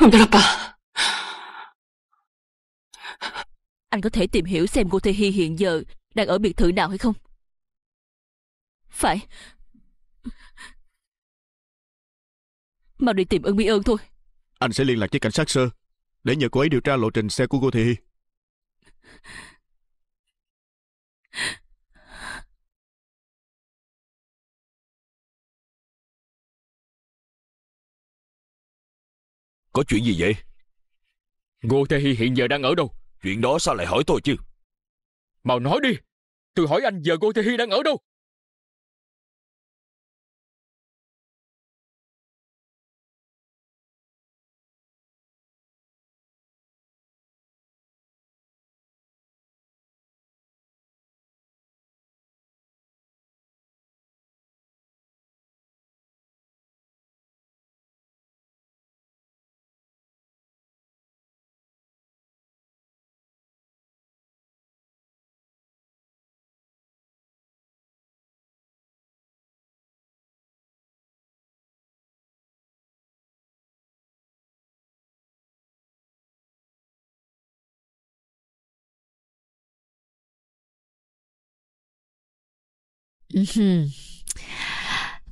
Không pa. Anh có thể tìm hiểu xem cô Thê Hi hiện giờ đang ở biệt thự nào hay không? Phải. Mau đi tìm ơn mi ơn thôi. Anh sẽ liên lạc với cảnh sát sơ để nhờ cô ấy điều tra lộ trình xe của cô Thị Hi. Có chuyện gì vậy? Ngô Thế Hy hiện giờ đang ở đâu? Chuyện đó sao lại hỏi tôi chứ? Mau nói đi! Tôi hỏi anh giờ Ngô Thế Hy đang ở đâu?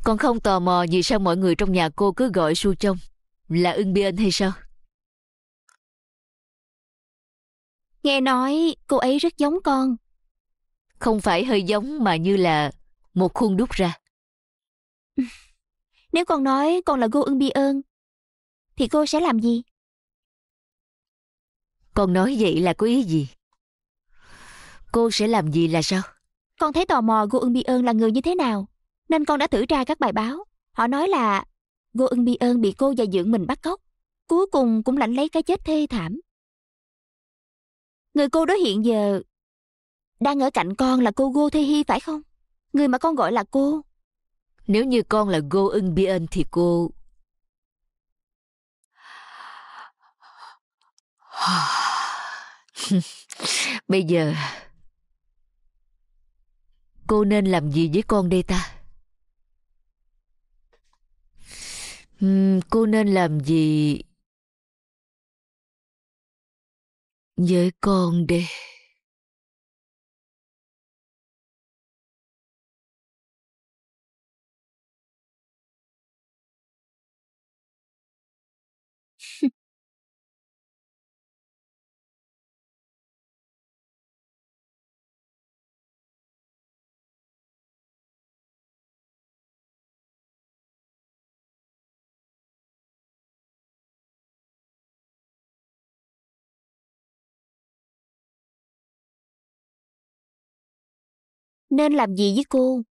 Con không tò mò vì sao mọi người trong nhà cô cứ gọi Su Trông là ưng biên hay sao? Nghe nói cô ấy rất giống con. Không phải hơi giống mà như là một khuôn đúc ra. Nếu con nói con là cô ưng bi ơn, thì cô sẽ làm gì? Con nói vậy là có ý gì? Cô sẽ làm gì là sao? Con thấy tò mò Go Eun Bi Eun là người như thế nào, nên con đã thử tra các bài báo. Họ nói là Go Eun Bi Eun bị cô và dưỡng mình bắt cóc, cuối cùng cũng lãnh lấy cái chết thê thảm. Người cô đó hiện giờ đang ở cạnh con là cô Go Thê Hi phải không? Người mà con gọi là cô. Nếu như con là Go Eun Bi Eun thì cô Bây giờ Cô nên làm gì với con đây ta? Uhm, cô nên làm gì với con đây? nên làm gì với cô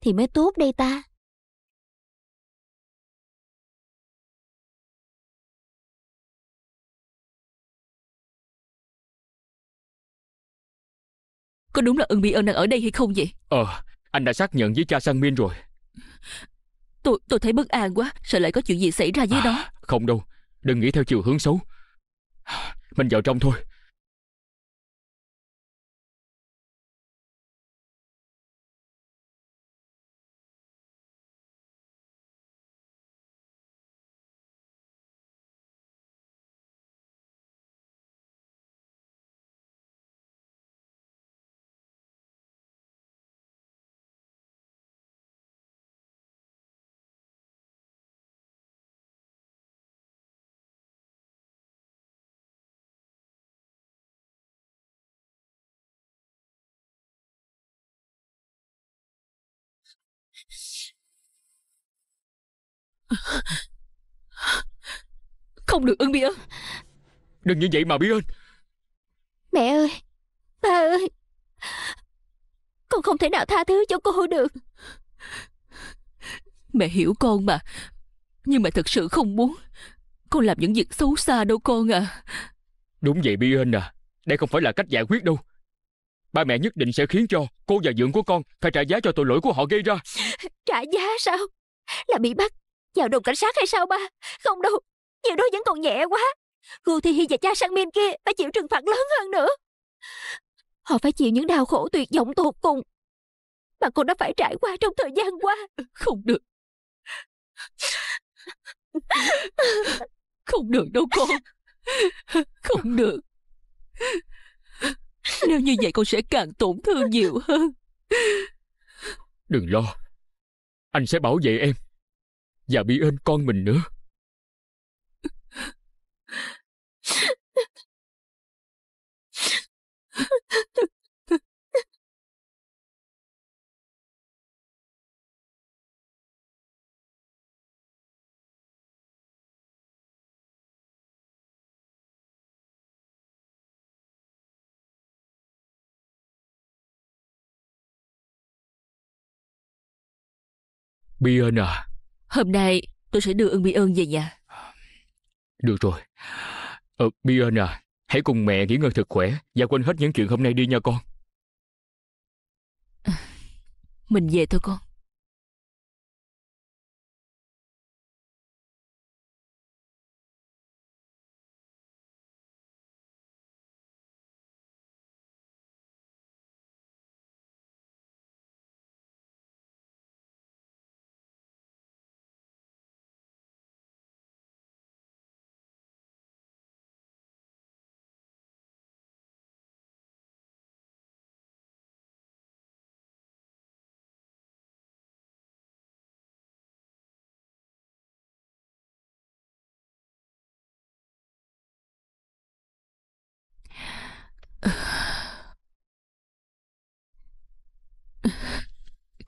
thì mới tốt đây ta có đúng là ưng mỹ ơn đang ở đây hay không vậy ờ anh đã xác nhận với cha sang min rồi tôi tôi thấy bất an quá sợ lại có chuyện gì xảy ra với à, đó không đâu đừng nghĩ theo chiều hướng xấu mình vào trong thôi Không được ưng Bi ơn Đừng như vậy mà Bi ơn Mẹ ơi Ba ơi Con không thể nào tha thứ cho cô được Mẹ hiểu con mà Nhưng mà thật sự không muốn Con làm những việc xấu xa đâu con à Đúng vậy Bi ơn à Đây không phải là cách giải quyết đâu Ba mẹ nhất định sẽ khiến cho cô và dưỡng của con phải trả giá cho tội lỗi của họ gây ra. Trả giá sao? Là bị bắt, vào đồn cảnh sát hay sao ba? Không đâu, nhiều đó vẫn còn nhẹ quá. Gu Thi Hi và cha Sang Min kia phải chịu trừng phạt lớn hơn nữa. Họ phải chịu những đau khổ tuyệt vọng tột cùng mà cô đã phải trải qua trong thời gian qua. Không được. Không được đâu con. Không được. Nếu như vậy con sẽ càng tổn thương nhiều hơn Đừng lo Anh sẽ bảo vệ em Và biết ơn con mình nữa Bi ơn à Hôm nay tôi sẽ đưa ơn Bi ơn về nhà Được rồi ờ, Bi ơn à Hãy cùng mẹ nghỉ ngơi thật khỏe Và quên hết những chuyện hôm nay đi nha con Mình về thôi con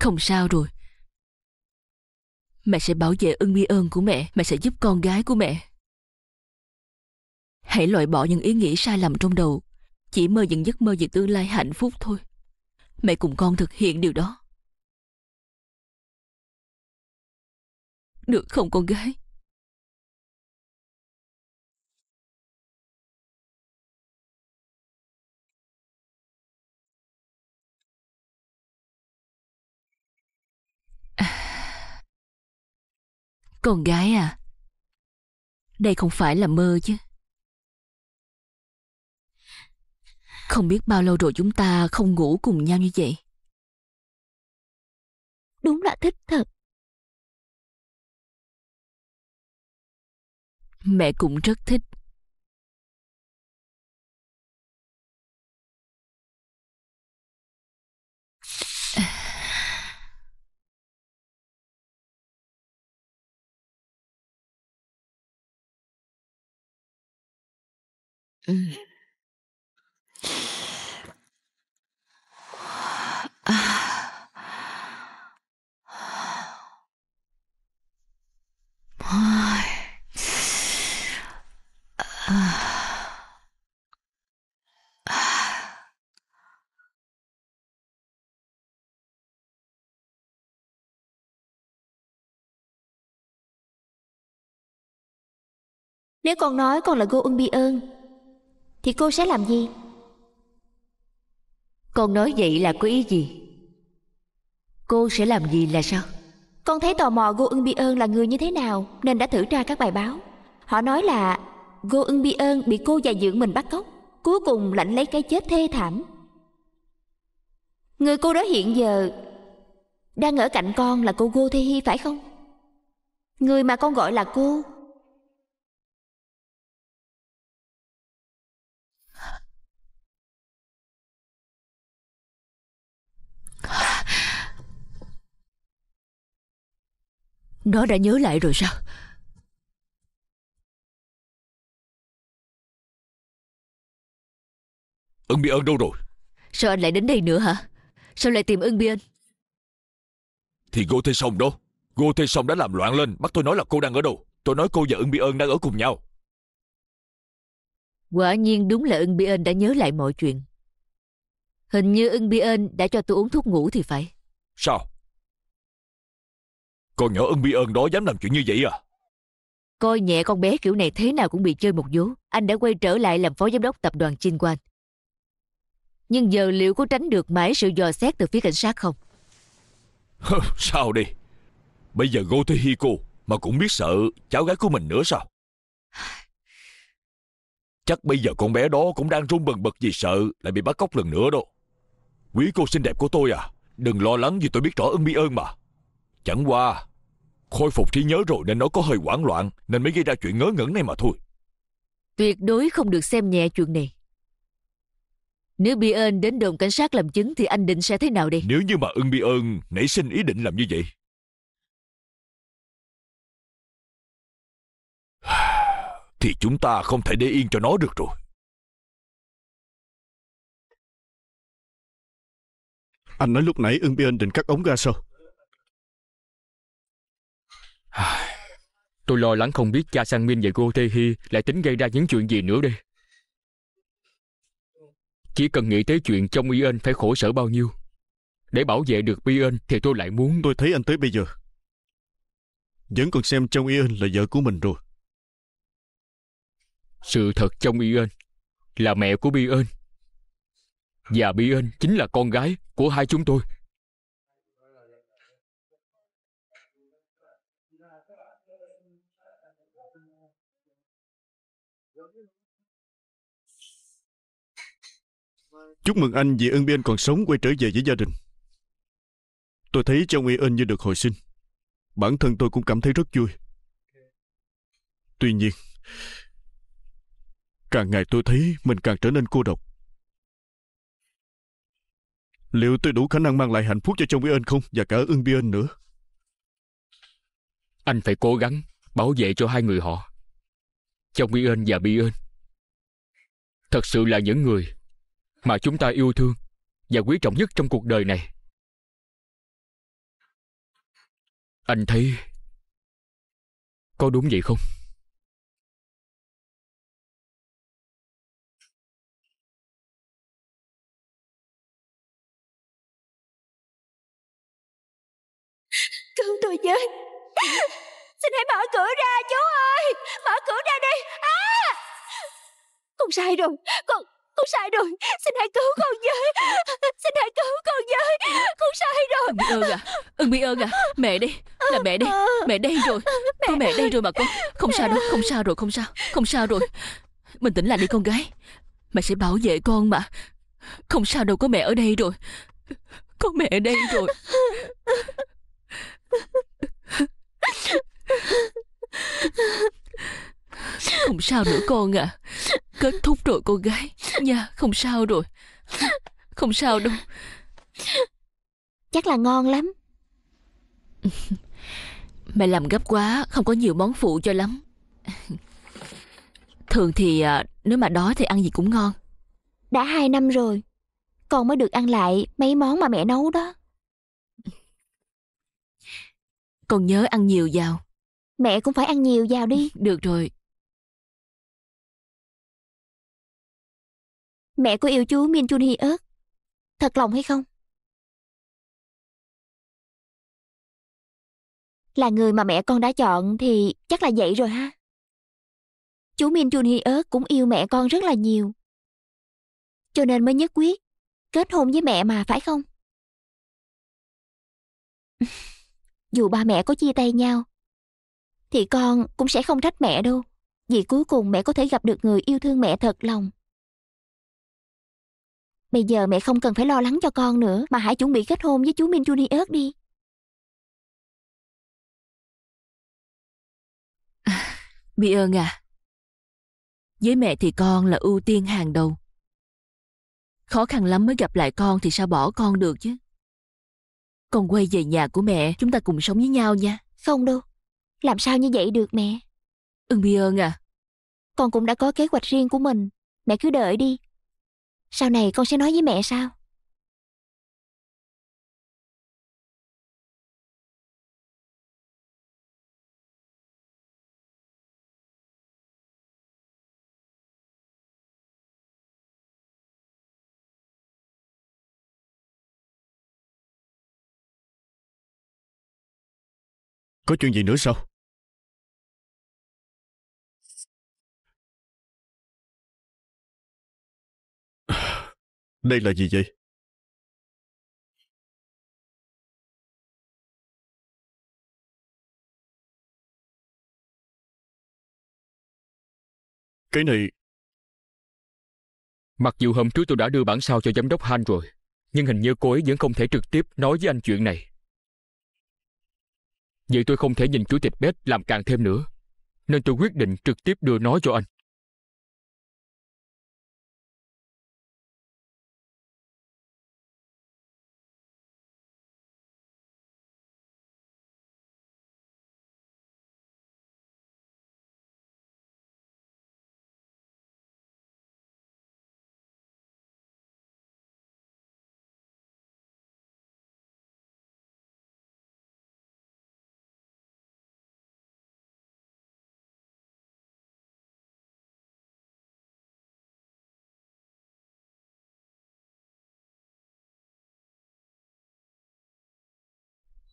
không sao rồi. Mẹ sẽ bảo vệ ân bi ơn của mẹ, mẹ sẽ giúp con gái của mẹ. Hãy loại bỏ những ý nghĩ sai lầm trong đầu, chỉ mơ những giấc mơ về tương lai hạnh phúc thôi. Mẹ cùng con thực hiện điều đó. Được không con gái? Con gái à, đây không phải là mơ chứ. Không biết bao lâu rồi chúng ta không ngủ cùng nhau như vậy. Đúng là thích thật. Mẹ cũng rất thích. Ừm. Ôi. À. Nếu con nói con là cô Ưng Bi Ơn thì cô sẽ làm gì con nói vậy là có ý gì cô sẽ làm gì là sao con thấy tò mò Go Eun Bi Ơn là người như thế nào nên đã thử tra các bài báo. Họ nói là Go Eun Bi Ơn bị cô già dưỡng mình bắt cóc, cuối cùng lãnh lấy cái chết thê thảm. Người cô đó hiện giờ đang ở cạnh con là cô Go Thê Hi phải không? Người mà con gọi là cô Nó đã nhớ lại rồi sao Ưng Biên đâu rồi Sao anh lại đến đây nữa hả Sao lại tìm Ưng Biên Thì Gô Thê Sông đó Gô Thê Sông đã làm loạn lên Bắt tôi nói là cô đang ở đâu Tôi nói cô và Ưng Biên đang ở cùng nhau Quả nhiên đúng là Ưng Biên đã nhớ lại mọi chuyện Hình như Ưng Biên đã cho tôi uống thuốc ngủ thì phải Sao con nhỏ ưng bi ơn đó dám làm chuyện như vậy à? Coi nhẹ con bé kiểu này thế nào cũng bị chơi một vố. Anh đã quay trở lại làm phó giám đốc tập đoàn Chin Quan. Nhưng giờ liệu có tránh được mãi sự dò xét từ phía cảnh sát không? sao đi? Bây giờ Go Hiko mà cũng biết sợ cháu gái của mình nữa sao? Chắc bây giờ con bé đó cũng đang run bần bật vì sợ lại bị bắt cóc lần nữa đâu. Quý cô xinh đẹp của tôi à, đừng lo lắng vì tôi biết rõ ưng bi ơn mà. Chẳng qua, Khôi phục trí nhớ rồi nên nó có hơi hoảng loạn Nên mới gây ra chuyện ngớ ngẩn này mà thôi Tuyệt đối không được xem nhẹ chuyện này Nếu Bi ơn đến đồn cảnh sát làm chứng Thì anh định sẽ thế nào đây Nếu như mà ưng Bi ơn nảy sinh ý định làm như vậy Thì chúng ta không thể để yên cho nó được rồi Anh nói lúc nãy ưng Bi ơn định cắt ống ra sao Tôi lo lắng không biết cha Sang Min và cô Tae Hi lại tính gây ra những chuyện gì nữa đây. Chỉ cần nghĩ tới chuyện trong Yên phải khổ sở bao nhiêu. Để bảo vệ được Yên thì tôi lại muốn... Tôi thấy anh tới bây giờ. Vẫn còn xem trong Yên là vợ của mình rồi. Sự thật trong Yên là mẹ của Yên. Và Yên chính là con gái của hai chúng tôi. Chúc mừng anh vì ưng biên còn sống quay trở về với gia đình. Tôi thấy Châu Nguy Ân như được hồi sinh. Bản thân tôi cũng cảm thấy rất vui. Tuy nhiên, càng ngày tôi thấy mình càng trở nên cô độc. Liệu tôi đủ khả năng mang lại hạnh phúc cho trong Nguy Ân không? Và cả ưng biên ân nữa. Anh phải cố gắng bảo vệ cho hai người họ. trong Nguy Ân và Bi Ân. Thật sự là những người mà chúng ta yêu thương và quý trọng nhất trong cuộc đời này anh thấy có đúng vậy không cứu tôi với xin hãy mở cửa ra chú ơi mở cửa ra đi à con sai rồi con con sai rồi xin hãy cứu con với xin hãy cứu con với con sai rồi ưng ừ, ơn à ưng bị ơn à mẹ đi là mẹ đi mẹ đây rồi mẹ... có mẹ đây rồi mà con không mẹ... sao đâu không sao rồi không sao không sao rồi mình tỉnh lại đi con gái mẹ sẽ bảo vệ con mà không sao đâu có mẹ ở đây rồi có mẹ ở đây rồi Không sao nữa con à Kết thúc rồi cô gái Nha không sao rồi Không sao đâu Chắc là ngon lắm Mẹ làm gấp quá Không có nhiều món phụ cho lắm Thường thì à, nếu mà đói thì ăn gì cũng ngon Đã hai năm rồi Con mới được ăn lại mấy món mà mẹ nấu đó Con nhớ ăn nhiều vào Mẹ cũng phải ăn nhiều vào đi Được rồi mẹ có yêu chú Min Jun Hi ớt. Thật lòng hay không? Là người mà mẹ con đã chọn thì chắc là vậy rồi ha. Chú Min Jun Hi ớt cũng yêu mẹ con rất là nhiều. Cho nên mới nhất quyết kết hôn với mẹ mà phải không? Dù ba mẹ có chia tay nhau thì con cũng sẽ không trách mẹ đâu vì cuối cùng mẹ có thể gặp được người yêu thương mẹ thật lòng bây giờ mẹ không cần phải lo lắng cho con nữa mà hãy chuẩn bị kết hôn với chú Min Junior đi. Bi ơn à, với mẹ thì con là ưu tiên hàng đầu. Khó khăn lắm mới gặp lại con thì sao bỏ con được chứ. Con quay về nhà của mẹ, chúng ta cùng sống với nhau nha. Không đâu, làm sao như vậy được mẹ. Ưng ừ, Bi ơn à. Con cũng đã có kế hoạch riêng của mình, mẹ cứ đợi đi, sau này con sẽ nói với mẹ sao? Có chuyện gì nữa sao? Đây là gì vậy? Cái này... Mặc dù hôm trước tôi đã đưa bản sao cho giám đốc Han rồi, nhưng hình như cô ấy vẫn không thể trực tiếp nói với anh chuyện này. Vậy tôi không thể nhìn chủ tịch Beth làm càng thêm nữa, nên tôi quyết định trực tiếp đưa nó cho anh.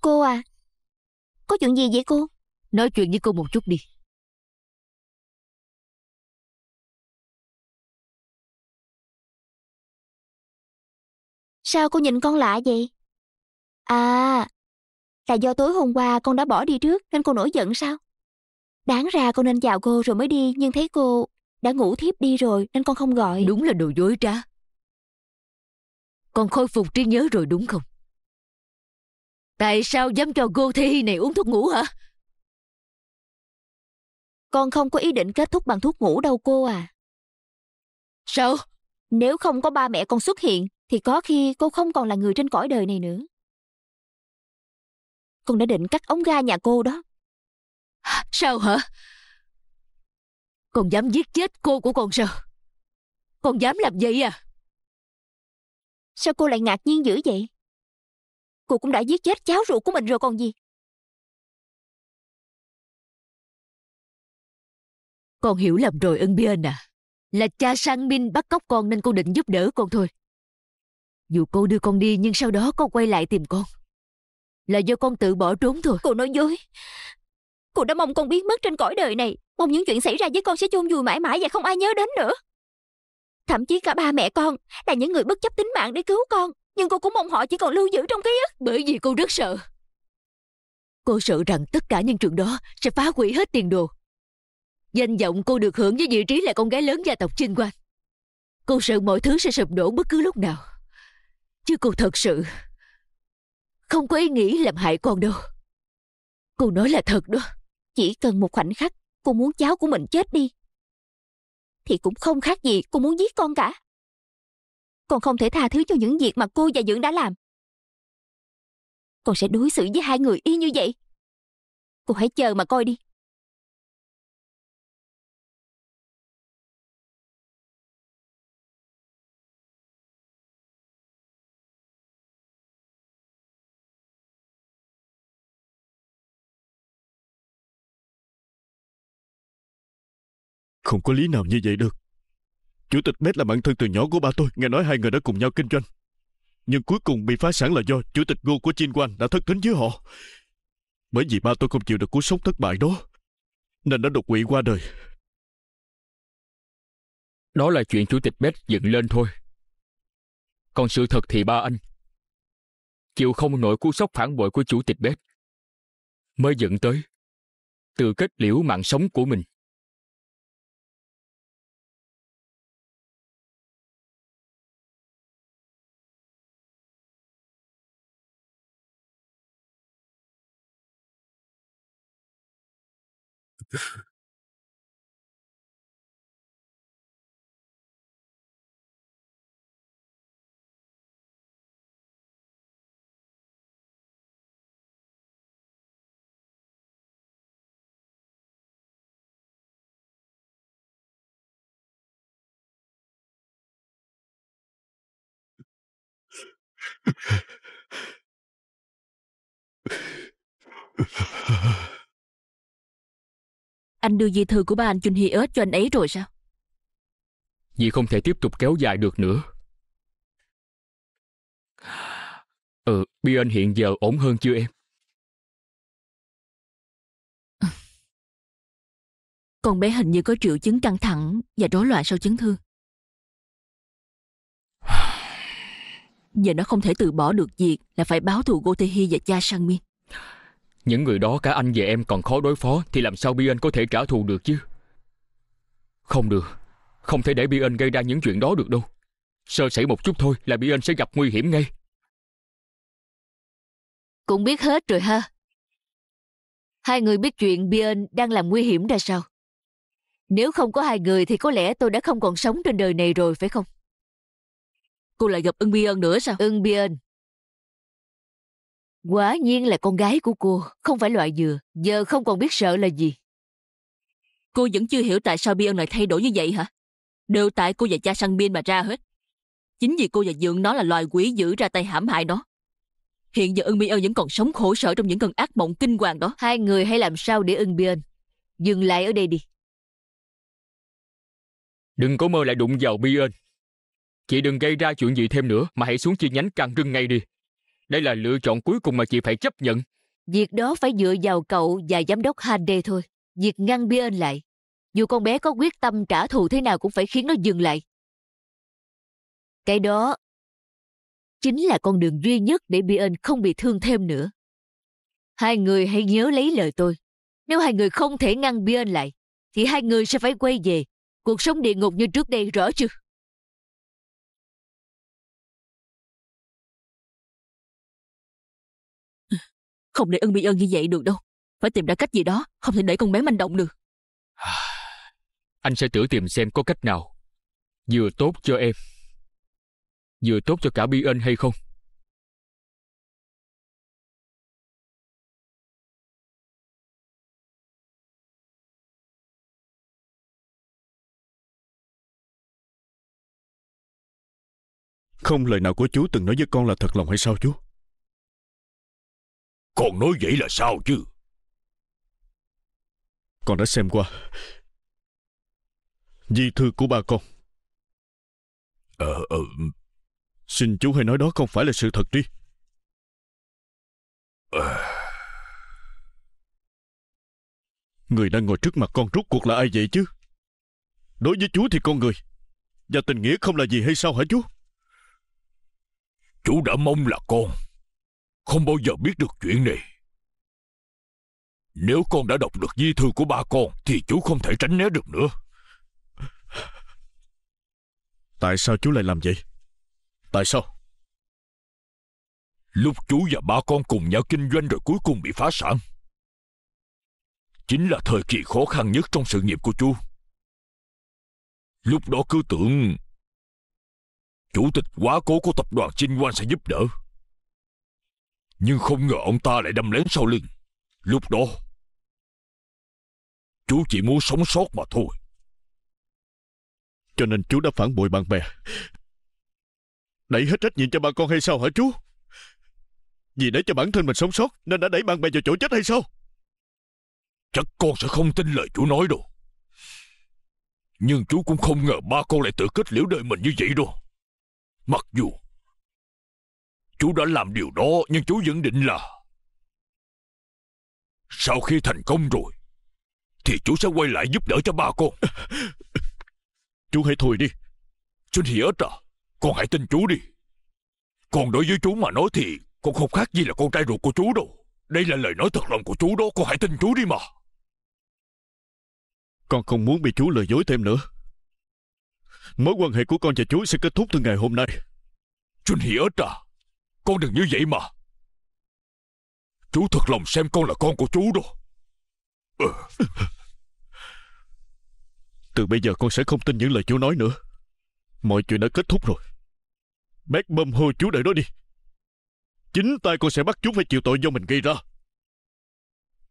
Cô à, có chuyện gì vậy cô? Nói chuyện với cô một chút đi. Sao cô nhìn con lạ vậy? À, là do tối hôm qua con đã bỏ đi trước nên cô nổi giận sao? Đáng ra con nên chào cô rồi mới đi nhưng thấy cô đã ngủ thiếp đi rồi nên con không gọi. Đúng là đồ dối trá. Con khôi phục trí nhớ rồi đúng không? Tại sao dám cho cô Thi này uống thuốc ngủ hả? Con không có ý định kết thúc bằng thuốc ngủ đâu cô à. Sao? Nếu không có ba mẹ con xuất hiện, thì có khi cô không còn là người trên cõi đời này nữa. Con đã định cắt ống ga nhà cô đó. Sao hả? Con dám giết chết cô của con sao? Con dám làm vậy à? Sao cô lại ngạc nhiên dữ vậy? cô cũng đã giết chết cháu ruột của mình rồi còn gì con hiểu lầm rồi ưng biên à là cha sang minh bắt cóc con nên cô định giúp đỡ con thôi dù cô đưa con đi nhưng sau đó con quay lại tìm con là do con tự bỏ trốn thôi cô nói dối cô đã mong con biến mất trên cõi đời này mong những chuyện xảy ra với con sẽ chôn vùi mãi mãi và không ai nhớ đến nữa thậm chí cả ba mẹ con là những người bất chấp tính mạng để cứu con nhưng cô cũng mong họ chỉ còn lưu giữ trong ký ức bởi vì cô rất sợ cô sợ rằng tất cả những chuyện đó sẽ phá hủy hết tiền đồ danh vọng cô được hưởng với vị trí là con gái lớn gia tộc chinh quang cô sợ mọi thứ sẽ sụp đổ bất cứ lúc nào chứ cô thật sự không có ý nghĩ làm hại con đâu cô nói là thật đó chỉ cần một khoảnh khắc cô muốn cháu của mình chết đi thì cũng không khác gì cô muốn giết con cả con không thể tha thứ cho những việc mà cô và dưỡng đã làm con sẽ đối xử với hai người y như vậy cô hãy chờ mà coi đi Không có lý nào như vậy được Chủ tịch Mét là bạn thân từ nhỏ của ba tôi, nghe nói hai người đã cùng nhau kinh doanh. Nhưng cuối cùng bị phá sản là do chủ tịch Ngô của Chin Wan đã thất tính với họ. Bởi vì ba tôi không chịu được cú sốc thất bại đó, nên đã đột quỵ qua đời. Đó là chuyện chủ tịch Mét dựng lên thôi. Còn sự thật thì ba anh chịu không nổi cú sốc phản bội của chủ tịch Bếp mới dẫn tới từ kết liễu mạng sống của mình. Yeah. Anh đưa di thư của ba anh Chun Hi ớt cho anh ấy rồi sao? Dì không thể tiếp tục kéo dài được nữa. Ừ, ờ, Bi anh hiện giờ ổn hơn chưa em? Con bé hình như có triệu chứng căng thẳng và rối loạn sau chấn thương. Giờ nó không thể từ bỏ được việc là phải báo thù Gotehi và cha Sang Miên. Những người đó cả anh và em còn khó đối phó Thì làm sao Biên có thể trả thù được chứ Không được Không thể để Biên gây ra những chuyện đó được đâu Sơ sẩy một chút thôi là Biên sẽ gặp nguy hiểm ngay Cũng biết hết rồi ha Hai người biết chuyện Biên đang làm nguy hiểm ra sao Nếu không có hai người thì có lẽ tôi đã không còn sống trên đời này rồi phải không Cô lại gặp ưng Biên nữa sao Ưng Biên Quả nhiên là con gái của cô, không phải loại dừa, giờ không còn biết sợ là gì. Cô vẫn chưa hiểu tại sao Biên lại thay đổi như vậy hả? Đều tại cô và cha săn Biên mà ra hết. Chính vì cô và Dượng nó là loài quỷ giữ ra tay hãm hại nó. Hiện giờ ưng Biên vẫn còn sống khổ sở trong những cơn ác mộng kinh hoàng đó. Hai người hay làm sao để ưng Biên dừng lại ở đây đi. Đừng có mơ lại đụng vào Biên. Chị đừng gây ra chuyện gì thêm nữa mà hãy xuống chi nhánh càng rưng ngay đi. Đây là lựa chọn cuối cùng mà chị phải chấp nhận. Việc đó phải dựa vào cậu và giám đốc Hande thôi. Việc ngăn Biên lại. Dù con bé có quyết tâm trả thù thế nào cũng phải khiến nó dừng lại. Cái đó chính là con đường duy nhất để Biên không bị thương thêm nữa. Hai người hãy nhớ lấy lời tôi. Nếu hai người không thể ngăn Biên lại, thì hai người sẽ phải quay về. Cuộc sống địa ngục như trước đây rõ chưa? Không để ân bị ơn như vậy được đâu Phải tìm ra cách gì đó Không thể để con bé manh động được à, Anh sẽ thử tìm xem có cách nào Vừa tốt cho em Vừa tốt cho cả Bi Ân hay không Không lời nào của chú từng nói với con là thật lòng hay sao chú con nói vậy là sao chứ Con đã xem qua Di thư của ba con Ờ ờ ừ. Xin chú hãy nói đó không phải là sự thật đi à... Người đang ngồi trước mặt con rút cuộc là ai vậy chứ Đối với chú thì con người Và tình nghĩa không là gì hay sao hả chú Chú đã mong là con không bao giờ biết được chuyện này. Nếu con đã đọc được di thư của ba con thì chú không thể tránh né được nữa. Tại sao chú lại làm vậy? Tại sao? Lúc chú và ba con cùng nhau kinh doanh rồi cuối cùng bị phá sản. Chính là thời kỳ khó khăn nhất trong sự nghiệp của chú. Lúc đó cứ tưởng Chủ tịch quá cố của tập đoàn Chinh Quan sẽ giúp đỡ. Nhưng không ngờ ông ta lại đâm lén sau lưng Lúc đó Chú chỉ muốn sống sót mà thôi Cho nên chú đã phản bội bạn bè Đẩy hết trách nhiệm cho bà con hay sao hả chú Vì để cho bản thân mình sống sót Nên đã đẩy bạn bè vào chỗ chết hay sao Chắc con sẽ không tin lời chú nói đâu Nhưng chú cũng không ngờ ba con lại tự kết liễu đời mình như vậy đâu Mặc dù Chú đã làm điều đó nhưng chú vẫn định là Sau khi thành công rồi Thì chú sẽ quay lại giúp đỡ cho ba con Chú hãy thôi đi Xin hiểu à Con hãy tin chú đi Còn đối với chú mà nói thì Con không khác gì là con trai ruột của chú đâu Đây là lời nói thật lòng của chú đó Con hãy tin chú đi mà Con không muốn bị chú lừa dối thêm nữa Mối quan hệ của con và chú sẽ kết thúc từ ngày hôm nay Xin hiểu à con đừng như vậy mà Chú thật lòng xem con là con của chú đó ờ. Từ bây giờ con sẽ không tin những lời chú nói nữa Mọi chuyện đã kết thúc rồi Bác bơm hô chú đợi đó đi Chính tay con sẽ bắt chú phải chịu tội do mình gây ra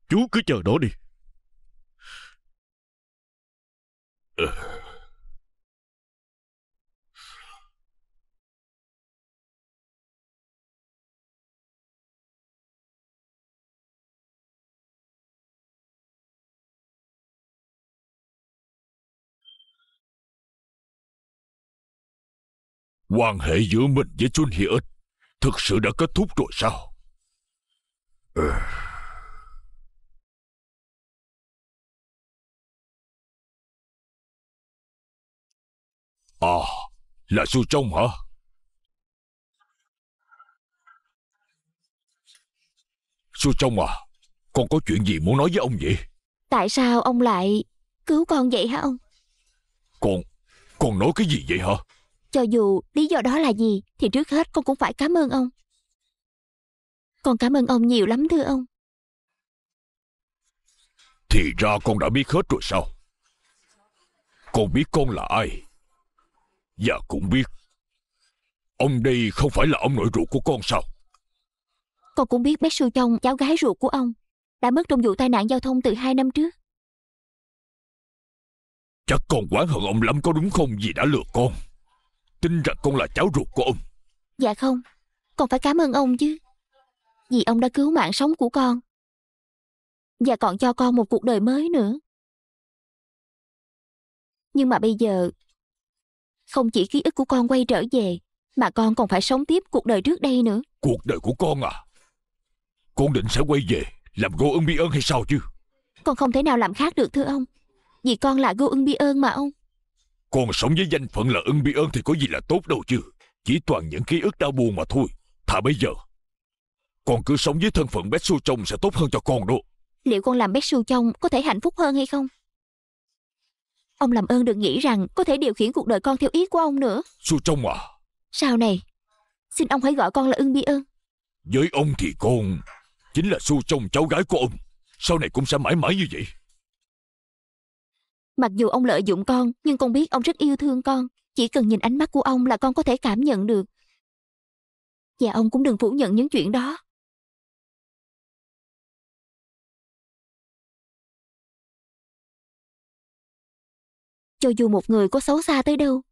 Chú cứ chờ đó đi ừ. quan hệ giữa mình với Chun Hi ích thực sự đã kết thúc rồi sao? Ừ. À, là Su Trong hả? Su Trong à, con có chuyện gì muốn nói với ông vậy? Tại sao ông lại cứu con vậy hả ông? Con, con nói cái gì vậy hả? Cho dù lý do đó là gì Thì trước hết con cũng phải cảm ơn ông Con cảm ơn ông nhiều lắm thưa ông Thì ra con đã biết hết rồi sao Con biết con là ai Và cũng biết Ông đây không phải là ông nội ruột của con sao Con cũng biết bé Sư Trong Cháu gái ruột của ông Đã mất trong vụ tai nạn giao thông từ hai năm trước Chắc con quán hận ông lắm có đúng không gì đã lừa con tin rằng con là cháu ruột của ông dạ không con phải cảm ơn ông chứ vì ông đã cứu mạng sống của con và còn cho con một cuộc đời mới nữa nhưng mà bây giờ không chỉ ký ức của con quay trở về mà con còn phải sống tiếp cuộc đời trước đây nữa cuộc đời của con à con định sẽ quay về làm gô ưng bi ơn hay sao chứ con không thể nào làm khác được thưa ông vì con là gô ưng bi ơn mà ông còn sống với danh phận là ưng bi ơn thì có gì là tốt đâu chứ Chỉ toàn những ký ức đau buồn mà thôi Thà bây giờ Con cứ sống với thân phận bé su trông sẽ tốt hơn cho con đó Liệu con làm bé su trông có thể hạnh phúc hơn hay không? Ông làm ơn đừng nghĩ rằng có thể điều khiển cuộc đời con theo ý của ông nữa Su trông à Sao này Xin ông hãy gọi con là ưng bi ơn Với ông thì con Chính là su trông cháu gái của ông Sau này cũng sẽ mãi mãi như vậy Mặc dù ông lợi dụng con, nhưng con biết ông rất yêu thương con. Chỉ cần nhìn ánh mắt của ông là con có thể cảm nhận được. Và ông cũng đừng phủ nhận những chuyện đó. Cho dù một người có xấu xa tới đâu,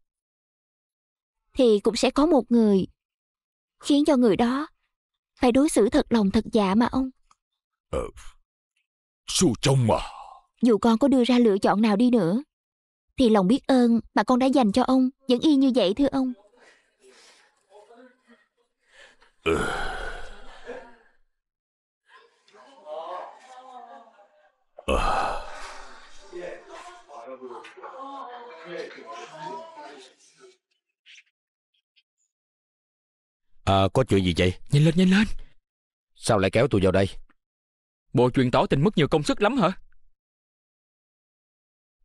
thì cũng sẽ có một người khiến cho người đó phải đối xử thật lòng thật dạ mà ông. Ờ, Su Trông mà dù con có đưa ra lựa chọn nào đi nữa thì lòng biết ơn mà con đã dành cho ông vẫn y như vậy thưa ông À. có chuyện gì vậy? Nhìn lên, nhanh lên Sao lại kéo tôi vào đây? Bộ chuyện tỏ tình mất nhiều công sức lắm hả?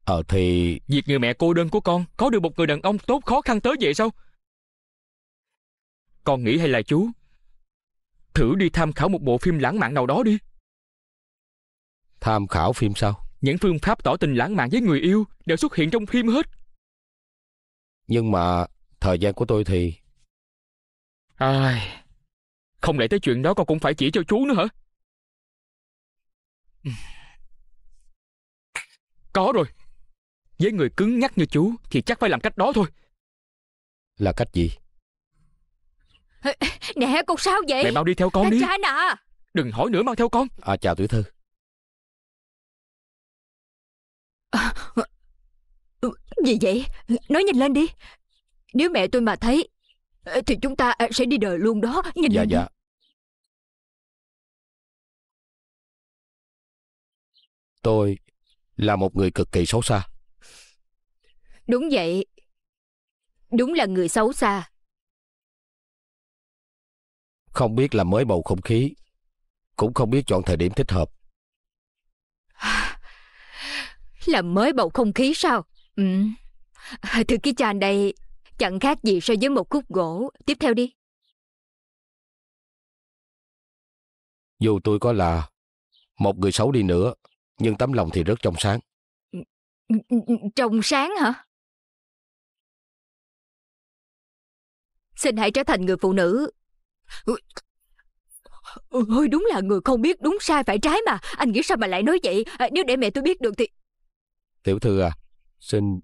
Ờ thì... Việc người mẹ cô đơn của con có được một người đàn ông tốt khó khăn tới vậy sao? Con nghĩ hay là chú Thử đi tham khảo một bộ phim lãng mạn nào đó đi Tham khảo phim sao? Những phương pháp tỏ tình lãng mạn với người yêu đều xuất hiện trong phim hết Nhưng mà thời gian của tôi thì... Ai... Không lẽ tới chuyện đó con cũng phải chỉ cho chú nữa hả? Có rồi với người cứng nhắc như chú Thì chắc phải làm cách đó thôi Là cách gì Nè con sao vậy Mẹ mau đi theo con đi Cha nè Đừng hỏi nữa mau theo con À chào tiểu thư Gì vậy Nói nhìn lên đi Nếu mẹ tôi mà thấy Thì chúng ta sẽ đi đời luôn đó Nhìn dạ, lên dạ. Đi. Tôi là một người cực kỳ xấu xa Đúng vậy. Đúng là người xấu xa. Không biết là mới bầu không khí, cũng không biết chọn thời điểm thích hợp. Là mới bầu không khí sao? Ừ. Thư ký chàng đây chẳng khác gì so với một khúc gỗ. Tiếp theo đi. Dù tôi có là một người xấu đi nữa, nhưng tấm lòng thì rất trong sáng. Trong sáng hả? Xin hãy trở thành người phụ nữ Ôi đúng là người không biết đúng sai phải trái mà Anh nghĩ sao mà lại nói vậy à, Nếu để mẹ tôi biết được thì Tiểu thư à Xin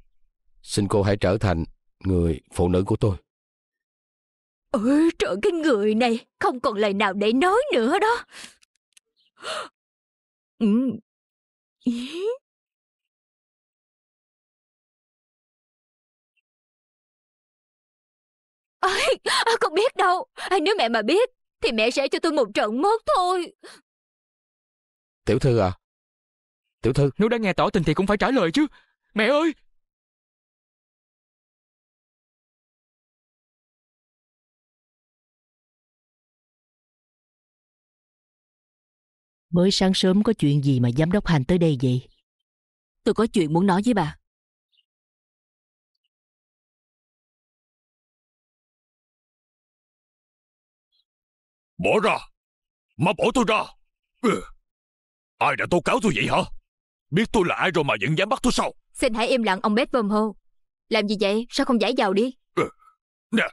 Xin cô hãy trở thành người phụ nữ của tôi Ôi trời cái người này Không còn lời nào để nói nữa đó Ừ. Ôi, ờ, không biết đâu. Ờ, nếu mẹ mà biết, thì mẹ sẽ cho tôi một trận mất thôi. Tiểu thư à? Tiểu thư, nếu đã nghe tỏ tình thì cũng phải trả lời chứ. Mẹ ơi! Mới sáng sớm có chuyện gì mà giám đốc hành tới đây vậy? Tôi có chuyện muốn nói với bà. Bỏ ra! Mà bỏ tôi ra! Ừ. Ai đã tố cáo tôi vậy hả? Biết tôi là ai rồi mà vẫn dám bắt tôi sao? Xin hãy im lặng ông bếp vơm hô. Làm gì vậy? Sao không giải vào đi? Ừ. Nè!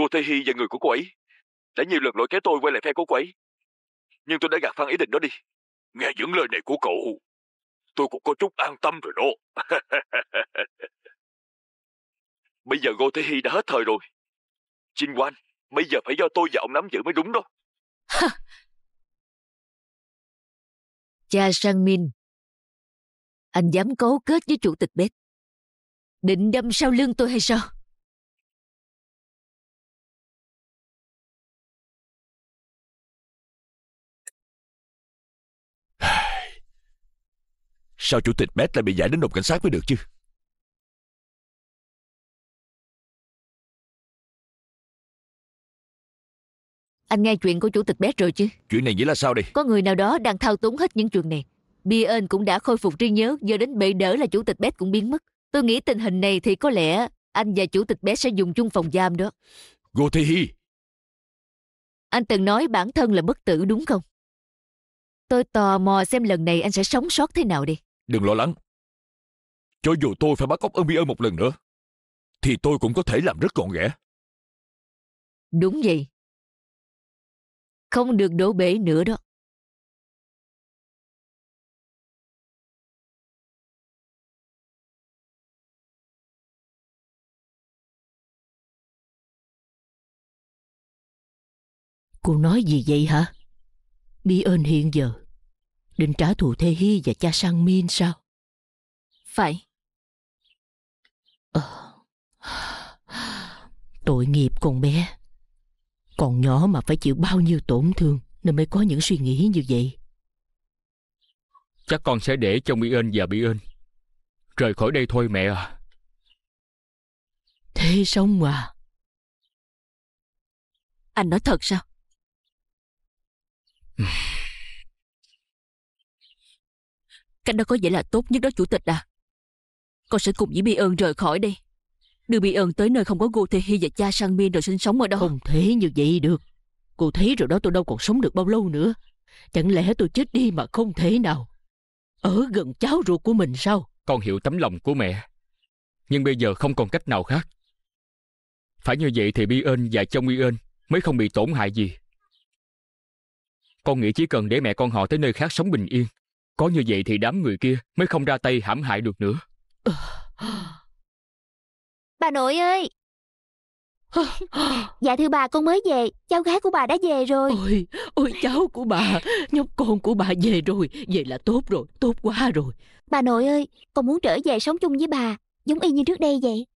Ngô Thế Hy và người của cô ấy đã nhiều lần lỗi kéo tôi quay lại phe của cô ấy. Nhưng tôi đã gạt phăng ý định đó đi. Nghe những lời này của cậu, tôi cũng có chút an tâm rồi đó. bây giờ Ngô Thế Hy đã hết thời rồi. Chinh Quan, bây giờ phải do tôi và ông nắm giữ mới đúng đó. Cha Sang Min, anh dám cấu kết với chủ tịch Bết. Định đâm sau lưng tôi hay sao? Sao chủ tịch Beth lại bị giải đến nộp cảnh sát mới được chứ Anh nghe chuyện của chủ tịch Beth rồi chứ Chuyện này nghĩa là sao đây Có người nào đó đang thao túng hết những chuyện này Bien cũng đã khôi phục trí nhớ Giờ đến bệ đỡ là chủ tịch Beth cũng biến mất Tôi nghĩ tình hình này thì có lẽ Anh và chủ tịch Beth sẽ dùng chung phòng giam đó Hi, Anh từng nói bản thân là bất tử đúng không Tôi tò mò xem lần này anh sẽ sống sót thế nào đi Đừng lo lắng. Cho dù tôi phải bắt cóc ơn bi ơn một lần nữa, thì tôi cũng có thể làm rất gọn ghẽ. Đúng vậy. Không được đổ bể nữa đó. Cô nói gì vậy hả? Bi ơn hiện giờ Định trả thù Thê Hy và cha Sang Min sao? Phải. Ờ. Tội nghiệp con bé. Còn nhỏ mà phải chịu bao nhiêu tổn thương nên mới có những suy nghĩ như vậy. Chắc con sẽ để cho Mỹ Ên và Mỹ Ên rời khỏi đây thôi mẹ à. Thế xong à? Anh nói thật sao? Cách đó có vẻ là tốt nhất đó chủ tịch à. Con sẽ cùng với Bi ơn rời khỏi đây. Đưa Bi ơn tới nơi không có Go Thê hy và cha Sang Min rồi sinh sống ở đó. Không thế như vậy được. Cô thấy rồi đó tôi đâu còn sống được bao lâu nữa. Chẳng lẽ tôi chết đi mà không thể nào. Ở gần cháu ruột của mình sao? Con hiểu tấm lòng của mẹ. Nhưng bây giờ không còn cách nào khác. Phải như vậy thì Bi ơn và Trong Bi ơn mới không bị tổn hại gì. Con nghĩ chỉ cần để mẹ con họ tới nơi khác sống bình yên có như vậy thì đám người kia mới không ra tay hãm hại được nữa. Bà nội ơi! dạ thưa bà con mới về Cháu gái của bà đã về rồi Ôi, ôi cháu của bà Nhóc con của bà về rồi Về là tốt rồi, tốt quá rồi Bà nội ơi, con muốn trở về sống chung với bà Giống y như trước đây vậy